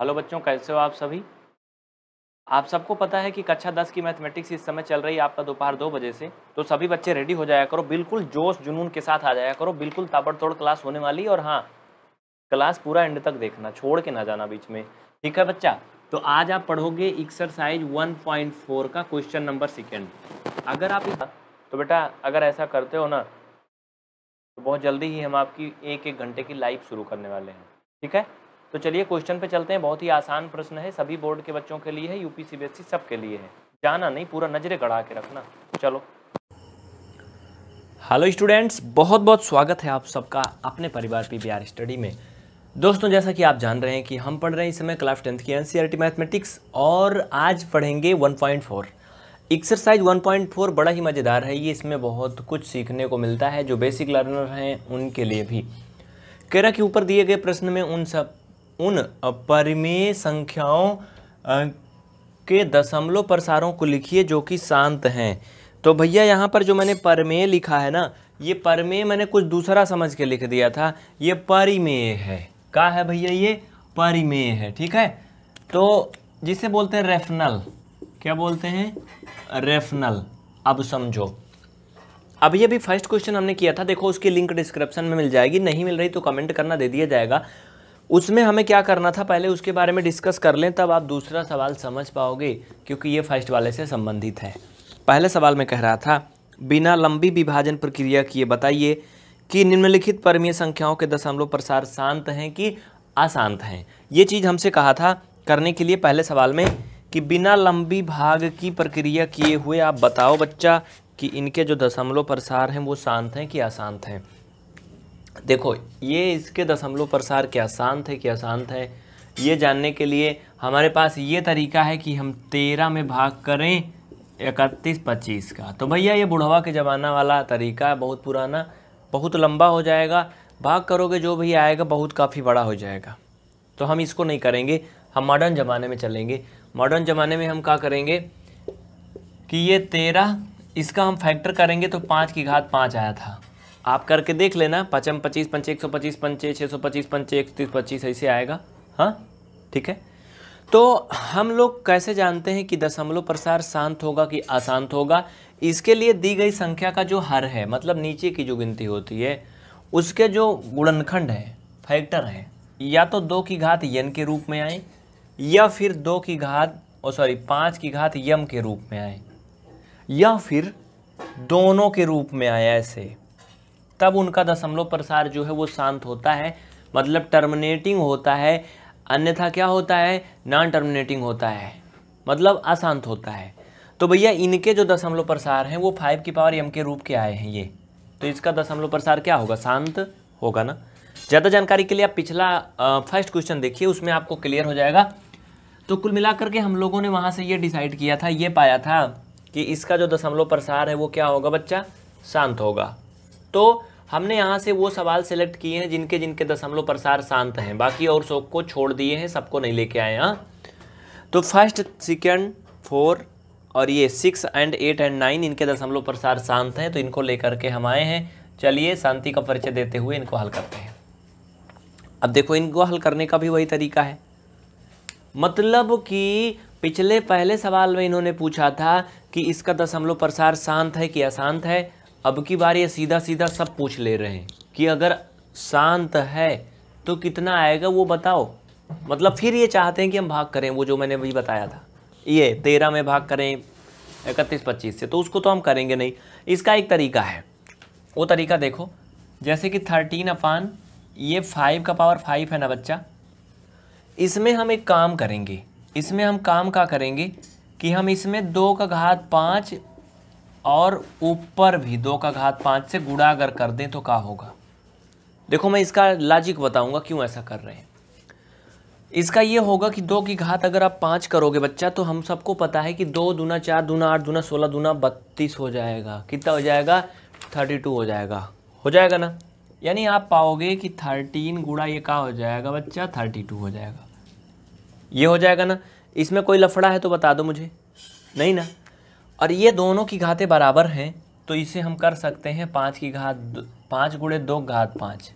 Hello बच्चों कैसे हो आप सभी आप सबको पता है कि कक्षा दस की मैथमेटिक्स इस समय चल रही है आपका दोपहर दो बजे से तो सभी बच्चे रेडी हो जाया करो बिल्कुल जोश जुनून के साथ आ जाया करो बिल्कुल ताबड़तोड़ क्लास होने वाली और हाँ क्लास पूरा एंड तक देखना छोड़ के ना जाना बीच में ठीक है बच्चा तो आज आप पढ़ोगे एक्सरसाइज वन का क्वेश्चन नंबर सेकेंड अगर आप इस... तो बेटा अगर ऐसा करते हो ना तो बहुत जल्दी ही हम आपकी एक एक घंटे की लाइव शुरू करने वाले हैं ठीक है तो चलिए क्वेश्चन पे चलते हैं बहुत ही आसान प्रश्न है सभी बोर्ड के बच्चों के लिए है यूपी सीबीएसई सब लिए है जाना नहीं पूरा नजरे गढ़ा के रखना चलो हेलो स्टूडेंट्स बहुत बहुत स्वागत है आप सबका अपने परिवार पी स्टडी में दोस्तों जैसा कि आप जान रहे हैं कि हम पढ़ रहे हैं इस समय क्लास टेंथ की एनसीईआरटी मैथमेटिक्स e और आज पढ़ेंगे 1.4 पॉइंट एक्सरसाइज 1.4 बड़ा ही मज़ेदार है ये इसमें बहुत कुछ सीखने को मिलता है जो बेसिक लर्नर हैं उनके लिए भी कह रहा कि ऊपर दिए गए प्रश्न में उन सब उन अपरिमेय संख्याओं के दशमलव प्रसारों को लिखिए जो कि शांत हैं तो भैया यहाँ पर जो मैंने परमेय लिखा है ना ये परमेय मैंने कुछ दूसरा समझ के लिख दिया था ये परिमेय है क्या है भैया ये परिमेय है ठीक है तो जिसे बोलते हैं रेफनल क्या बोलते हैं रेफनल अब समझो अब ये भी फर्स्ट क्वेश्चन हमने किया था देखो उसकी लिंक डिस्क्रिप्शन में मिल जाएगी नहीं मिल रही तो कमेंट करना दे दिया जाएगा उसमें हमें क्या करना था पहले उसके बारे में डिस्कस कर लें तब आप दूसरा सवाल समझ पाओगे क्योंकि ये फर्स्ट वाले से संबंधित है पहले सवाल में कह रहा था बिना लंबी विभाजन प्रक्रिया किए बताइए कि निम्नलिखित परमीय संख्याओं के दशमलव प्रसार शांत हैं कि अशांत हैं ये चीज़ हमसे कहा था करने के लिए पहले सवाल में कि बिना लंबी भाग की प्रक्रिया किए हुए आप बताओ बच्चा कि इनके जो दशमलव प्रसार हैं वो शांत हैं कि अशांत हैं देखो ये इसके दशमलव प्रसार क्या शांत है क्या शांत है ये जानने के लिए हमारे पास ये तरीका है कि हम तेरह में भाग करें इकतीस पच्चीस का तो भैया ये बुढ़वा के ज़माना वाला तरीका है बहुत पुराना बहुत लंबा हो जाएगा भाग करोगे जो भी आएगा बहुत काफ़ी बड़ा हो जाएगा तो हम इसको नहीं करेंगे हम मॉडर्न ज़माने में चलेंगे मॉडर्न ज़माने में हम क्या करेंगे कि ये तेरह इसका हम फैक्टर करेंगे तो पाँच की घात पाँच आया था आप करके देख लेना पचम पच्चीस पंचे एक सौ पच्चीस पंचे छः सौ पच्चीस पंचे एक सौ तीस पच्चीस ऐसे आएगा हाँ ठीक है तो हम लोग कैसे जानते हैं कि दशमलव प्रसार शांत होगा कि अशांत होगा इसके लिए दी गई संख्या का जो हर है मतलब नीचे की जो गिनती होती है उसके जो गुणनखंड है फैक्टर हैं या तो दो की घात यन के रूप में आए या फिर दो की घात और सॉरी पाँच की घात यम के रूप में आए या फिर दोनों के रूप में आए ऐसे तब उनका दशमलव प्रसार जो है वो शांत होता है मतलब टर्मिनेटिंग होता है अन्यथा क्या होता है नॉन टर्मिनेटिंग होता है मतलब अशांत होता है तो भैया इनके जो दशमलव प्रसार हैं वो फाइव की पावर एम के रूप के आए हैं ये तो इसका दशमलव प्रसार क्या होगा शांत होगा ना ज़्यादा जानकारी के लिए आप पिछला फर्स्ट क्वेश्चन देखिए उसमें आपको क्लियर हो जाएगा तो कुल मिलाकर के हम लोगों ने वहाँ से ये डिसाइड किया था ये पाया था कि इसका जो दशमलव प्रसार है वो क्या होगा बच्चा शांत होगा तो हमने यहाँ से वो सवाल सेलेक्ट किए हैं जिनके जिनके दशमलव प्रसार शांत हैं बाकी और शोक को छोड़ दिए हैं सबको नहीं लेके आए यहाँ तो फर्स्ट सेकेंड फोर और ये six and eight and nine इनके दशमलव प्रसार शांत हैं तो इनको लेकर के हम आए हैं चलिए शांति का परिचय देते हुए इनको हल करते हैं अब देखो इनको हल करने का भी वही तरीका है मतलब कि पिछले पहले सवाल में इन्होंने पूछा था कि इसका दशमलव प्रसार शांत है कि अशांत है अब की बार ये सीधा सीधा सब पूछ ले रहे हैं कि अगर शांत है तो कितना आएगा वो बताओ मतलब फिर ये चाहते हैं कि हम भाग करें वो जो मैंने अभी बताया था ये तेरह में भाग करें इकतीस पच्चीस से तो उसको तो हम करेंगे नहीं इसका एक तरीका है वो तरीका देखो जैसे कि थर्टीन अपान ये फाइव का पावर फाइव है ना बच्चा इसमें हम एक काम करेंगे इसमें हम काम का करेंगे कि हम इसमें दो का घात पाँच और ऊपर भी दो का घात पाँच से गुणा अगर कर दें तो क्या होगा देखो मैं इसका लॉजिक बताऊंगा क्यों ऐसा कर रहे हैं इसका ये होगा कि दो की घात अगर आप पाँच करोगे बच्चा तो हम सबको पता है कि दो दूना चार दूना आठ दूना सोलह दूना बत्तीस हो जाएगा कितना हो जाएगा थर्टी टू हो जाएगा हो जाएगा ना यानी आप पाओगे कि थर्टीन गुड़ा ये का हो जाएगा बच्चा थर्टी टू हो जाएगा ये हो जाएगा ना इसमें कोई लफड़ा है तो बता दो मुझे नहीं ना और ये दोनों की घातें बराबर हैं तो इसे हम कर सकते हैं पाँच की घात पाँच गुड़े दो घात पाँच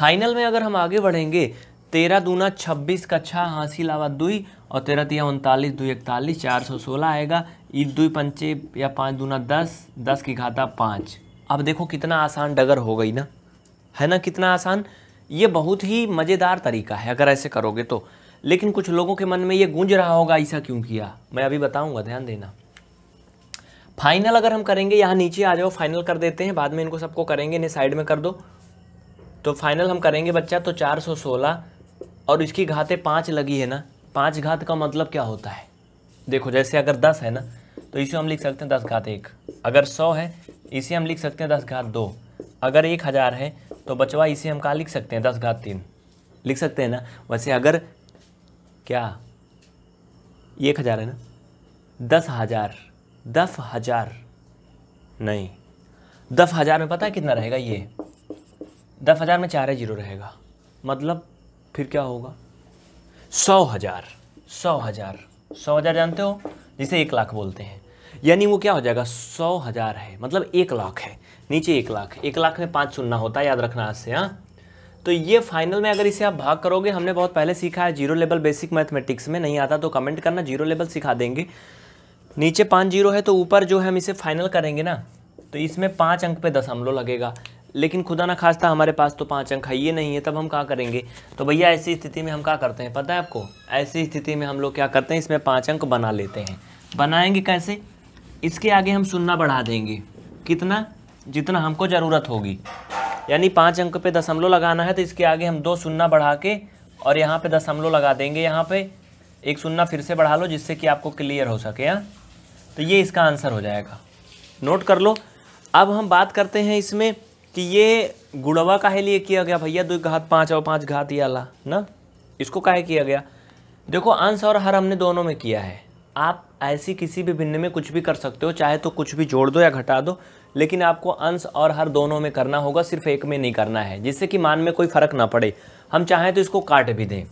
फाइनल में अगर हम आगे बढ़ेंगे तेरह दूना छब्बीस का छः हाँसी लावा दुई और तेरह तिया उनतालीस दुई इकतालीस चार सौ सोलह आएगा ई दुई पंचे या पाँच दूना दस दस की घाता पाँच अब देखो कितना आसान डगर हो गई ना है ना कितना आसान ये बहुत ही मज़ेदार तरीका है अगर ऐसे करोगे तो लेकिन कुछ लोगों के मन में ये गूंज रहा होगा ऐसा क्यों किया मैं अभी बताऊँगा ध्यान देना फाइनल अगर हम करेंगे यहाँ नीचे आ जाओ फाइनल कर देते हैं बाद में इनको सबको करेंगे इन्हें साइड में कर दो तो फाइनल हम करेंगे बच्चा तो चार सौ सोलह और इसकी घातें पाँच लगी है ना पाँच घात का मतलब क्या होता है देखो जैसे अगर दस है ना तो इसे हम लिख सकते हैं दस घात एक अगर सौ है इसे हम लिख सकते हैं दस घात दो अगर एक हज़ार है तो बचवा इसे हम कहाँ लिख सकते हैं दस घात तीन लिख सकते हैं ना वैसे अगर क्या एक हज़ार है ना दस हज़ार दस हज़ार नहीं दस हज़ार में पता है कितना रहेगा ये दस हज़ार में चार जीरो रहेगा मतलब फिर क्या होगा सौ हज़ार सौ हज़ार सौ हज़ार जानते हो जिसे एक लाख बोलते हैं यानी वो क्या हो जाएगा सौ हज़ार है मतलब एक लाख है नीचे एक लाख एक लाख में पाँच सुनना होता है याद रखना आज से हाँ तो ये फाइनल में अगर इसे आप भाग करोगे हमने बहुत पहले सीखा है जीरो लेवल बेसिक मैथमेटिक्स में नहीं आता तो कमेंट करना जीरो लेवल सिखा देंगे नीचे पाँच जीरो है तो ऊपर जो हम इसे फाइनल करेंगे ना तो इसमें पाँच अंक पे दशमलव लगेगा लेकिन खुदा ना खास्ता हमारे पास तो पाँच अंक है ये नहीं है तब हम क्या करेंगे तो भैया ऐसी स्थिति में हम क्या करते हैं पता है आपको ऐसी स्थिति में हम लोग क्या करते हैं इसमें पाँच अंक बना लेते हैं बनाएंगे कैसे इसके आगे हम सुनना बढ़ा देंगे कितना जितना हमको ज़रूरत होगी यानी पाँच अंक पे दशमलव लगाना है तो इसके आगे हम दो सुनना बढ़ा के और यहाँ पे दशमलव लगा देंगे यहाँ पे एक सुनना फिर से बढ़ा लो जिससे कि आपको क्लियर हो सके या? हाँ? तो ये इसका आंसर हो जाएगा नोट कर लो अब हम बात करते हैं इसमें कि ये गुड़वा काहे लिए किया गया भैया दो घात पाँच और पाँच घात ये आला ना इसको काहे किया गया देखो अंश और हर हमने दोनों में किया है आप ऐसी किसी भी भिन्न में कुछ भी कर सकते हो चाहे तो कुछ भी जोड़ दो या घटा दो लेकिन आपको अंश और हर दोनों में करना होगा सिर्फ एक में नहीं करना है जिससे कि मान में कोई फ़र्क ना पड़े हम चाहें तो इसको काट भी दें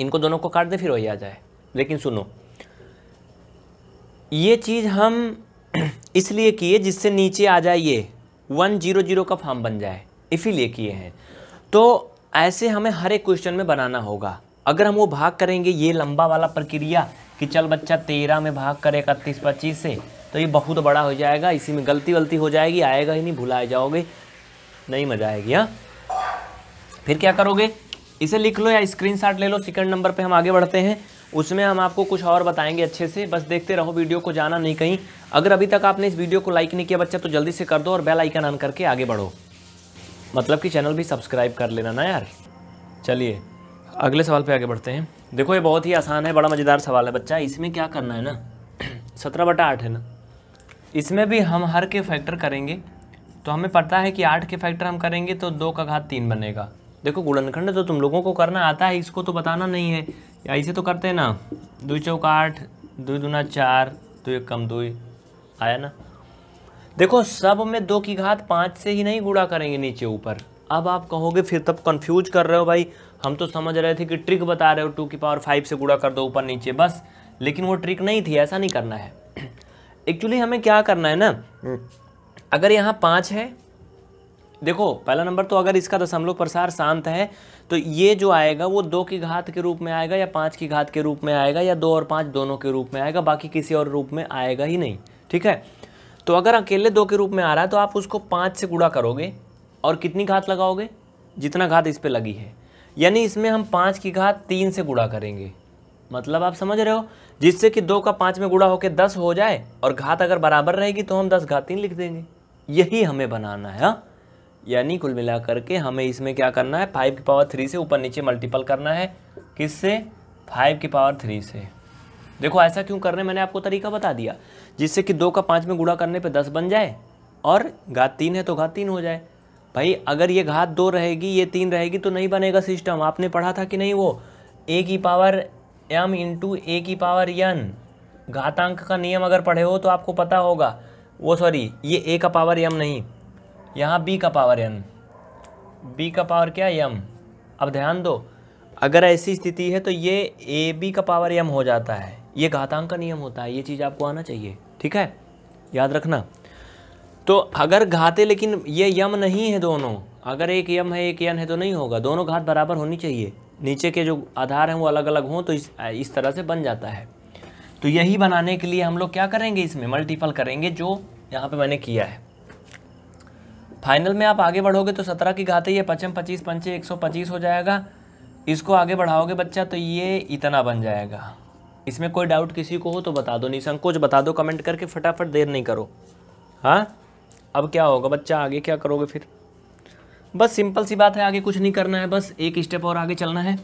इनको दोनों को काट दें फिर वही आ जाए लेकिन सुनो ये चीज़ हम इसलिए किए जिससे नीचे आ जाए ये वन जीरो जीरो का फॉर्म बन जाए इसीलिए किए हैं तो ऐसे हमें हर एक क्वेश्चन में बनाना होगा अगर हम वो भाग करेंगे ये लंबा वाला प्रक्रिया कि चल बच्चा तेरह में भाग करे इकतीस पच्चीस से तो ये बहुत बड़ा हो जाएगा इसी में गलती वलती हो जाएगी आएगा ही नहीं भुलाए जाओगे नहीं मजा आएगी हाँ फिर क्या करोगे इसे लिख लो या स्क्रीनशॉट ले लो सेकंड नंबर पे हम आगे बढ़ते हैं उसमें हम आपको कुछ और बताएंगे अच्छे से बस देखते रहो वीडियो को जाना नहीं कहीं अगर अभी तक आपने इस वीडियो को लाइक नहीं किया बच्चा तो जल्दी से कर दो और बेल आइकन ऑन करके आगे बढ़ो मतलब कि चैनल भी सब्सक्राइब कर लेना ना यार चलिए अगले सवाल पे आगे बढ़ते हैं देखो ये बहुत ही आसान है बड़ा मज़ेदार सवाल है बच्चा इसमें क्या करना है ना सत्रह बटा आठ है ना इसमें भी हम हर के फैक्टर करेंगे तो हमें पता है कि आठ के फैक्टर हम करेंगे तो दो का घात तीन बनेगा देखो गुणनखंड तो तुम लोगों को करना आता है इसको तो बताना नहीं है ऐसे तो करते हैं ना दो चौक आठ दो दूना चार दो एक कम दो आया ना देखो सब में दो की घात पाँच से ही नहीं गुड़ा करेंगे नीचे ऊपर अब आप कहोगे फिर तब कंफ्यूज कर रहे हो भाई हम तो समझ रहे थे कि ट्रिक बता रहे हो टू की पावर फाइव से गुड़ा कर दो ऊपर नीचे बस लेकिन वो ट्रिक नहीं थी ऐसा नहीं करना है एक्चुअली हमें क्या करना है ना अगर यहाँ पाँच है देखो पहला नंबर तो अगर इसका दशमलव प्रसार शांत है तो ये जो आएगा वो दो की घात के रूप में आएगा या पाँच की घात के रूप में आएगा या दो और पाँच दोनों के रूप में आएगा बाकी किसी और रूप में आएगा ही नहीं ठीक है तो अगर अकेले दो के रूप में आ रहा है तो आप उसको पाँच से गुड़ा करोगे और कितनी घात लगाओगे जितना घात इस पर लगी है यानी इसमें हम पाँच की घात तीन से गुड़ा करेंगे मतलब आप समझ रहे हो जिससे कि दो का पाँच में गुड़ा होकर दस हो जाए और घात अगर बराबर रहेगी तो हम दस घात तीन लिख देंगे यही हमें बनाना है हा? यानी कुल मिलाकर के हमें इसमें क्या करना है फाइव की पावर थ्री से ऊपर नीचे मल्टीपल करना है किससे फाइव की पावर थ्री से देखो ऐसा क्यों कर रहे हैं मैंने आपको तरीका बता दिया जिससे कि दो का पाँच में गुड़ा करने पर दस बन जाए और घात तीन है तो घात तीन हो जाए भाई अगर ये घात दो रहेगी ये तीन रहेगी तो नहीं बनेगा सिस्टम आपने पढ़ा था कि नहीं वो ए की पावर एम इंटू ए की पावर एन घातांक का नियम अगर पढ़े हो तो आपको पता होगा वो सॉरी ये ए का पावर एम नहीं यहाँ बी का पावर एन बी का पावर क्या है एम अब ध्यान दो अगर ऐसी स्थिति है तो ये ए बी का पावर एम हो जाता है ये घातांक का नियम होता है ये चीज़ आपको आना चाहिए ठीक है याद रखना तो अगर घाते लेकिन ये यम नहीं है दोनों अगर एक यम है एक यन है तो नहीं होगा दोनों घात बराबर होनी चाहिए नीचे के जो आधार हैं वो अलग अलग हों तो इस इस तरह से बन जाता है तो यही बनाने के लिए हम लोग क्या करेंगे इसमें मल्टीपल करेंगे जो यहाँ पे मैंने किया है फाइनल में आप आगे बढ़ोगे तो सत्रह की घात है ये पचम पच्चीस पंचे एक सौ पच्चीस हो जाएगा इसको आगे बढ़ाओगे बच्चा तो ये इतना बन जाएगा इसमें कोई डाउट किसी को हो तो बता दो निसंकोच बता दो कमेंट करके फटाफट देर नहीं करो हाँ अब क्या होगा बच्चा आगे क्या करोगे फिर बस सिंपल सी बात है आगे कुछ नहीं करना है बस एक स्टेप और आगे चलना है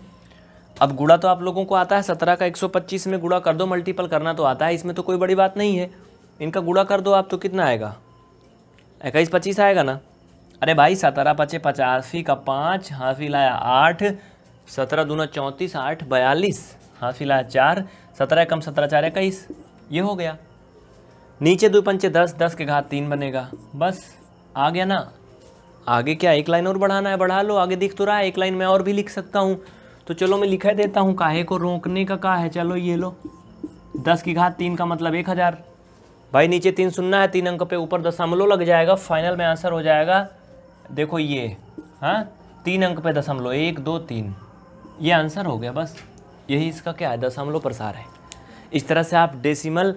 अब गुड़ा तो आप लोगों को आता है सत्रह का एक सौ पच्चीस में गुड़ा कर दो मल्टीपल करना तो आता है इसमें तो कोई बड़ी बात नहीं है इनका गुड़ा कर दो आप तो कितना आएगा इक्कीस पच्चीस आएगा ना अरे भाई सत्रह पचे पचासी का पाँच हाफी लाया आठ सत्रह दूना चौंतीस आठ बयालीस हाफी लाया चार सत्रह कम सत्रह चार इक्कीस ये हो गया नीचे दो पंचे दस दस के घात तीन बनेगा बस आ गया ना आगे क्या एक लाइन और बढ़ाना है बढ़ा लो आगे दिख तो रहा है एक लाइन में और भी लिख सकता हूँ तो चलो मैं लिखा देता हूँ काहे को रोकने का का है चलो ये लो दस की घात तीन का मतलब एक हज़ार भाई नीचे तीन सुनना है तीन अंक पे ऊपर दशमलव लग जाएगा फाइनल में आंसर हो जाएगा देखो ये हाँ तीन अंक पे दशमलव एक दो तीन ये आंसर हो गया बस यही इसका क्या है दशमलव प्रसार है इस तरह से आप डेसिमल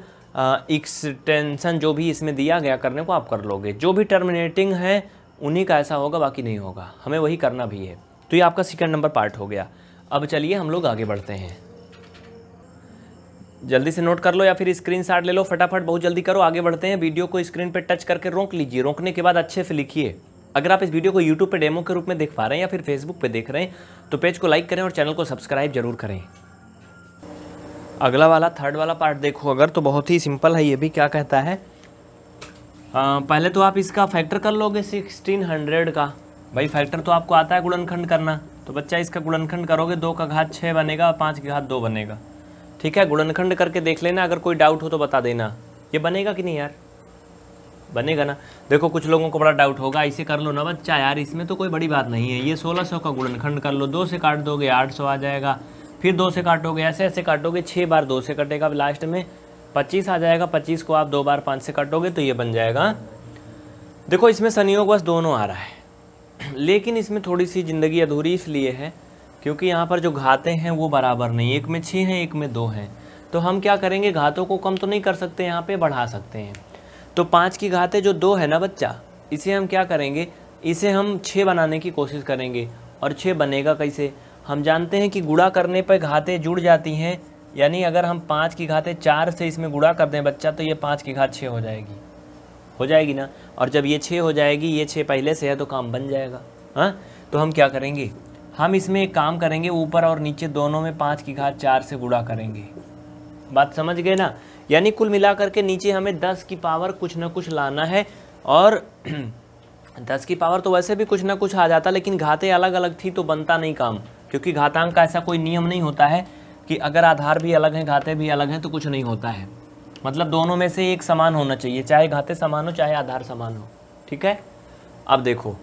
एक्सटेंशन जो भी इसमें दिया गया करने को आप कर लोगे जो भी टर्मिनेटिंग है उन्हीं का ऐसा होगा बाकी नहीं होगा हमें वही करना भी है तो ये आपका सेकेंड नंबर पार्ट हो गया अब चलिए हम लोग आगे बढ़ते हैं जल्दी से नोट कर लो या फिर स्क्रीन शॉट ले लो फटाफट बहुत जल्दी करो आगे बढ़ते हैं वीडियो को स्क्रीन पर टच करके रोक लीजिए रोकने के बाद अच्छे से लिखिए अगर आप इस वीडियो को यूट्यूब पर डेमो के रूप में देख पा रहे हैं या फिर फेसबुक पर देख रहे हैं तो पेज को लाइक करें और चैनल को सब्सक्राइब जरूर करें अगला वाला थर्ड वाला पार्ट देखो अगर तो बहुत ही सिंपल है ये भी क्या कहता है आ, हाँ, पहले तो आप इसका फैक्टर कर लोगे सिक्सटीन हंड्रेड का भाई फैक्टर तो आपको आता है गुणनखंड करना तो बच्चा इसका गुणनखंड करोगे दो का घात छः बनेगा और पाँच का घात दो बनेगा ठीक है गुणनखंड करके देख लेना अगर कोई डाउट हो तो बता देना ये बनेगा कि नहीं यार बनेगा ना देखो कुछ लोगों को बड़ा डाउट होगा इसे कर लो ना बच्चा यार इसमें तो कोई बड़ी बात नहीं है ये सोलह सौ का गुणनखंड कर लो दो से काट दोगे आठ सौ आ जाएगा फिर दो से काटोगे ऐसे ऐसे काटोगे छः बार दो से कटेगा लास्ट में पच्चीस आ जाएगा पच्चीस को आप दो बार पाँच से काटोगे तो ये बन जाएगा देखो इसमें संयोग बस दोनों आ रहा है लेकिन इसमें थोड़ी सी ज़िंदगी अधूरी इसलिए है क्योंकि यहाँ पर जो घातें हैं वो बराबर नहीं एक में छः हैं एक में दो हैं तो हम क्या करेंगे घातों को कम तो नहीं कर सकते यहाँ पे बढ़ा सकते हैं तो पाँच की घातें जो दो है ना बच्चा इसे हम क्या करेंगे इसे हम छः बनाने की कोशिश करेंगे और छः बनेगा कैसे हम जानते हैं कि गुड़ा करने पर घातें जुड़ जाती हैं यानी अगर हम पाँच की घातें चार से इसमें गुड़ा कर दें बच्चा तो ये पाँच की घात छः हो जाएगी हो जाएगी ना और जब ये छः हो जाएगी ये छः पहले से है तो काम बन जाएगा हाँ तो हम क्या करेंगे हम इसमें एक काम करेंगे ऊपर और नीचे दोनों में पाँच की घात चार से गुड़ा करेंगे बात समझ गए ना यानी कुल मिलाकर के नीचे हमें दस की पावर कुछ ना कुछ लाना है और दस की पावर तो वैसे भी कुछ ना कुछ आ जाता लेकिन घाते अलग अलग थी तो बनता नहीं काम क्योंकि घातांक का ऐसा कोई नियम नहीं होता है कि अगर आधार भी अलग हैं घाते भी अलग हैं तो कुछ नहीं होता है मतलब दोनों में से एक समान होना चाहिए चाहे घाते समान हो चाहे आधार समान हो ठीक है अब देखो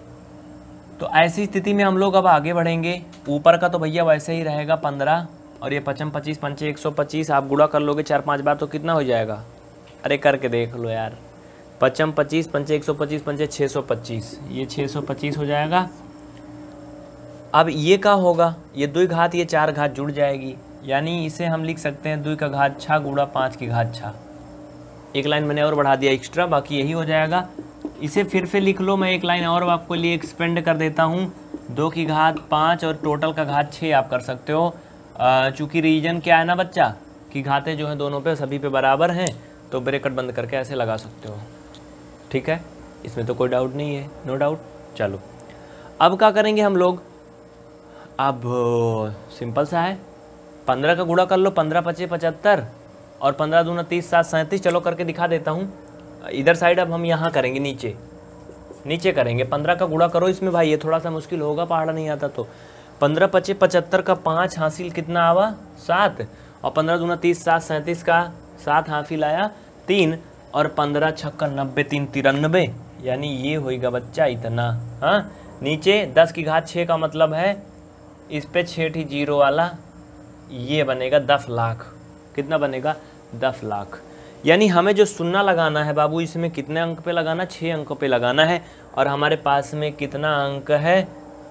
तो ऐसी स्थिति में हम लोग अब आगे बढ़ेंगे ऊपर का तो भैया वैसे ही रहेगा पंद्रह और ये पचम पच्चीस पंचे एक सौ पच्चीस आप गुड़ा कर लोगे चार पाँच बार तो कितना हो जाएगा अरे करके देख लो यार पचम पच्चीस पंचे एक सौ पच्चीस पंचे छः सौ पच्चीस ये छः सौ पच्चीस हो जाएगा अब ये का होगा ये दुई घात ये चार घात जुड़ जाएगी यानी इसे हम लिख सकते हैं दुई का घात छः गुड़ा पाँच की घात छः एक लाइन मैंने और बढ़ा दिया एक्स्ट्रा बाकी यही हो जाएगा इसे फिर से लिख लो मैं एक लाइन और आपको लिए एक्सपेंड कर देता हूँ दो की घात पाँच और टोटल का घात छः आप कर सकते हो चूँकि रीजन क्या है ना बच्चा कि घातें जो हैं दोनों पे सभी पे बराबर हैं तो ब्रेकट बंद करके ऐसे लगा सकते हो ठीक है इसमें तो कोई डाउट नहीं है नो डाउट चलो अब क्या करेंगे हम लोग अब सिंपल सा है पंद्रह का गुड़ा कर लो पंद्रह पच्चीस पचहत्तर और पंद्रह दूना तीस सात सैंतीस चलो करके दिखा देता हूँ इधर साइड अब हम यहाँ करेंगे नीचे नीचे करेंगे पंद्रह का गुड़ा करो इसमें भाई ये थोड़ा सा मुश्किल होगा पहाड़ा नहीं आता तो पंद्रह पच्चीस पचहत्तर का पाँच हासिल कितना आवा सात और पंद्रह दूना तीस सात सैंतीस का सात हासिल आया तीन और पंद्रह छक्का नब्बे तीन तिरानबे यानी ये होएगा बच्चा इतना हाँ नीचे दस की घात छः का मतलब है इस पर छठ ही जीरो वाला ये बनेगा दस लाख कितना बनेगा दस लाख यानी हमें जो सुन्ना लगाना है बाबू इसमें कितने अंक पे लगाना छः अंकों पे लगाना है और हमारे पास में कितना अंक है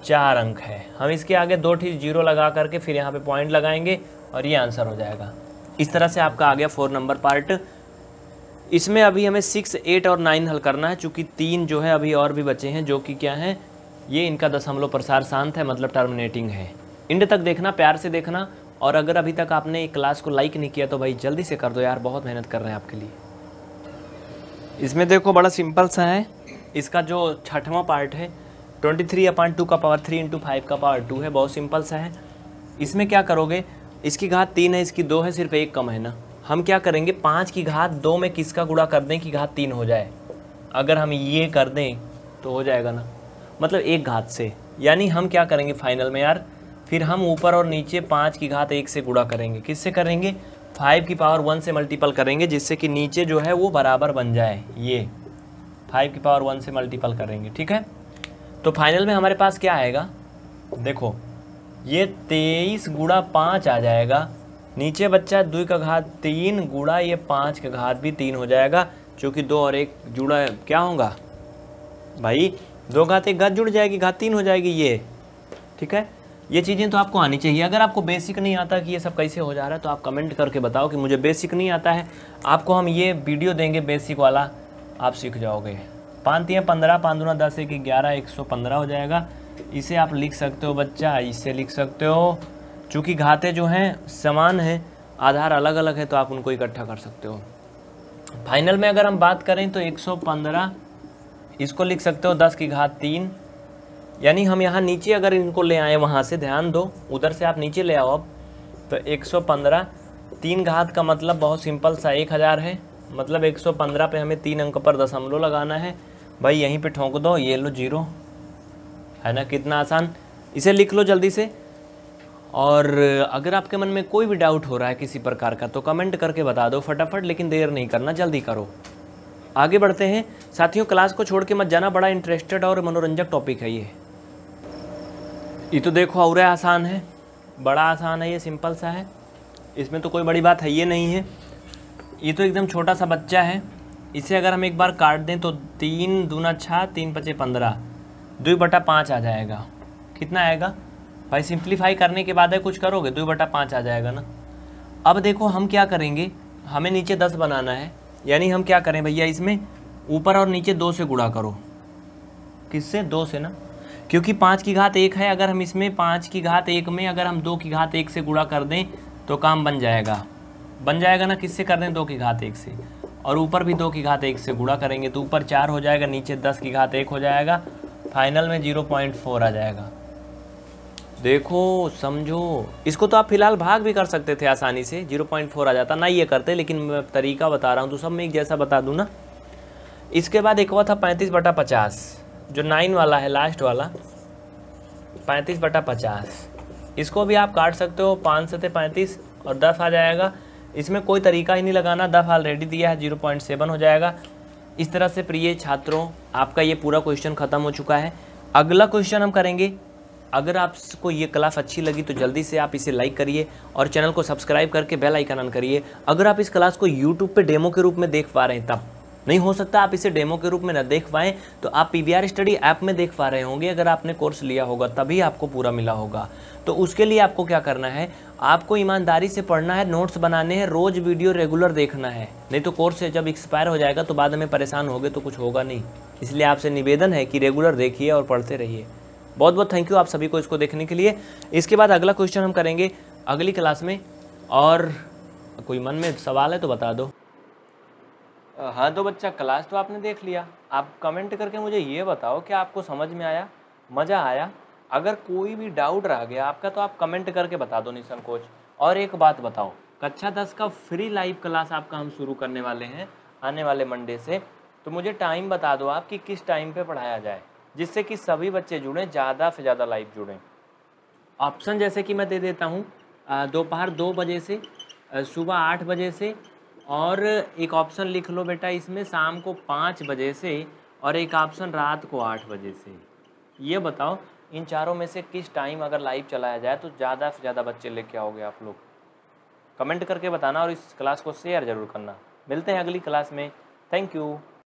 चार अंक है हम इसके आगे दो ठीक जीरो लगा करके फिर यहाँ पे पॉइंट लगाएंगे और ये आंसर हो जाएगा इस तरह से आपका आ गया फोर नंबर पार्ट इसमें अभी हमें सिक्स एट और नाइन हल करना है चूँकि तीन जो है अभी और भी बचे हैं जो कि क्या है ये इनका दशमलव प्रसार शांत है मतलब टर्मिनेटिंग है इंड तक देखना प्यार से देखना और अगर अभी तक आपने क्लास को लाइक नहीं किया तो भाई जल्दी से कर दो यार बहुत मेहनत कर रहे हैं आपके लिए इसमें देखो बड़ा सिंपल सा है इसका जो छठवां पार्ट है ट्वेंटी थ्री अपॉइंट टू का पावर थ्री इंटू फाइव का पावर टू है बहुत सिंपल सा है इसमें क्या करोगे इसकी घात तीन है इसकी दो है सिर्फ एक कम है ना हम क्या करेंगे पाँच की घात दो में किसका गुड़ा कर दें कि घात तीन हो जाए अगर हम ये कर दें तो हो जाएगा ना मतलब एक घात से यानी हम क्या करेंगे फाइनल में यार फिर हम ऊपर और नीचे पाँच की घात एक से गुड़ा करेंगे किससे करेंगे फाइव की पावर वन से मल्टीपल करेंगे जिससे कि नीचे जो है वो बराबर बन जाए ये फाइव की पावर वन से मल्टीपल करेंगे ठीक है तो फाइनल में हमारे पास क्या आएगा देखो ये तेईस गुड़ा पाँच आ जाएगा नीचे बच्चा दुई का घात तीन गुड़ा ये पाँच का घात भी तीन हो जाएगा चूँकि दो और एक जुड़ा क्या होगा भाई दो घात एक घात जुड़ जाएगी घात तीन हो जाएगी ये ठीक है ये चीज़ें तो आपको आनी चाहिए अगर आपको बेसिक नहीं आता कि ये सब कैसे हो जा रहा है तो आप कमेंट करके बताओ कि मुझे बेसिक नहीं आता है आपको हम ये वीडियो देंगे बेसिक वाला आप सीख जाओगे पाँच या पंद्रह पाँच दस एक ग्यारह एक सौ पंद्रह हो जाएगा इसे आप लिख सकते हो बच्चा इसे लिख सकते हो चूँकि घाते जो हैं समान हैं आधार अलग अलग है तो आप उनको इकट्ठा कर सकते हो फाइनल में अगर हम बात करें तो एक इसको लिख सकते हो दस की घात तीन यानी हम यहाँ नीचे अगर इनको ले आए वहाँ से ध्यान दो उधर से आप नीचे ले आओ अब तो 115 तीन घात का मतलब बहुत सिंपल सा एक हज़ार है मतलब 115 पे हमें तीन अंक पर दशमलव लगाना है भाई यहीं पे ठोंक दो ये लो जीरो है ना कितना आसान इसे लिख लो जल्दी से और अगर आपके मन में कोई भी डाउट हो रहा है किसी प्रकार का तो कमेंट करके बता दो फटाफट लेकिन देर नहीं करना जल्दी करो आगे बढ़ते हैं साथियों क्लास को छोड़ के मत जाना बड़ा इंटरेस्टेड और मनोरंजक टॉपिक है ये ये तो देखो और आसान है बड़ा आसान है ये सिंपल सा है इसमें तो कोई बड़ी बात है ये नहीं है ये तो एकदम छोटा सा बच्चा है इसे अगर हम एक बार काट दें तो तीन दूना छः तीन पचे पंद्रह दो बटा पाँच आ जाएगा कितना आएगा भाई सिंप्लीफाई करने के बाद है कुछ करोगे दो बटा पाँच आ जाएगा ना अब देखो हम क्या करेंगे हमें नीचे दस बनाना है यानी हम क्या करें भैया इसमें ऊपर और नीचे दो से गुड़ा करो किससे दो से ना क्योंकि पाँच की घात एक है अगर हम इसमें पाँच की घात एक में अगर हम दो की घात एक से गुड़ा कर दें तो काम बन जाएगा बन जाएगा ना किससे कर दें दो की घात एक से और ऊपर भी दो की घात एक से गुड़ा करेंगे तो ऊपर चार हो जाएगा नीचे दस की घात एक हो जाएगा फाइनल में ज़ीरो पॉइंट फोर आ जाएगा देखो समझो इसको तो आप फिलहाल भाग भी कर सकते थे आसानी से जीरो पॉइंट फोर आ जाता ना ये करते लेकिन मैं तरीका बता रहा हूँ तो सब मैं एक जैसा बता दूँ ना इसके बाद एक हुआ था पैंतीस बटा पचास जो नाइन वाला है लास्ट वाला पैंतीस बटा पचास इसको भी आप काट सकते हो पाँच सते पैंतीस और दस आ जाएगा इसमें कोई तरीका ही नहीं लगाना दस ऑलरेडी दिया है जीरो पॉइंट सेवन हो जाएगा इस तरह से प्रिय छात्रों आपका ये पूरा क्वेश्चन ख़त्म हो चुका है अगला क्वेश्चन हम करेंगे अगर आपको ये क्लास अच्छी लगी तो जल्दी से आप इसे लाइक करिए और चैनल को सब्सक्राइब करके बेल आइकन ऑन करिए अगर आप इस क्लास को यूट्यूब पे डेमो के रूप में देख पा रहे हैं तब नहीं हो सकता आप इसे डेमो के रूप में न देख पाएं तो आप पी स्टडी ऐप में देख पा रहे होंगे अगर आपने कोर्स लिया होगा तभी आपको पूरा मिला होगा तो उसके लिए आपको क्या करना है आपको ईमानदारी से पढ़ना है नोट्स बनाने हैं रोज़ वीडियो रेगुलर देखना है नहीं तो कोर्स जब एक्सपायर हो जाएगा तो बाद में परेशान होगे तो कुछ होगा नहीं इसलिए आपसे निवेदन है कि रेगुलर देखिए और पढ़ते रहिए बहुत बहुत थैंक यू आप सभी को इसको देखने के लिए इसके बाद अगला क्वेश्चन हम करेंगे अगली क्लास में और कोई मन में सवाल है तो बता दो हाँ तो बच्चा क्लास तो आपने देख लिया आप कमेंट करके मुझे ये बताओ कि आपको समझ में आया मज़ा आया अगर कोई भी डाउट रह गया आपका तो आप कमेंट करके बता दो निसंकोच और एक बात बताओ कक्षा दस का फ्री लाइव क्लास आपका हम शुरू करने वाले हैं आने वाले मंडे से तो मुझे टाइम बता दो आप कि किस टाइम पे पढ़ाया जाए जिससे कि सभी बच्चे जुड़ें ज़्यादा से ज़्यादा लाइव जुड़ें ऑप्शन जैसे कि मैं दे देता हूँ दोपहर दो बजे से सुबह आठ बजे से और एक ऑप्शन लिख लो बेटा इसमें शाम को पाँच बजे से और एक ऑप्शन रात को आठ बजे से ये बताओ इन चारों में से किस टाइम अगर लाइव चलाया जाए तो ज़्यादा से ज़्यादा बच्चे लेके आओगे आप लोग कमेंट करके बताना और इस क्लास को शेयर ज़रूर करना मिलते हैं अगली क्लास में थैंक यू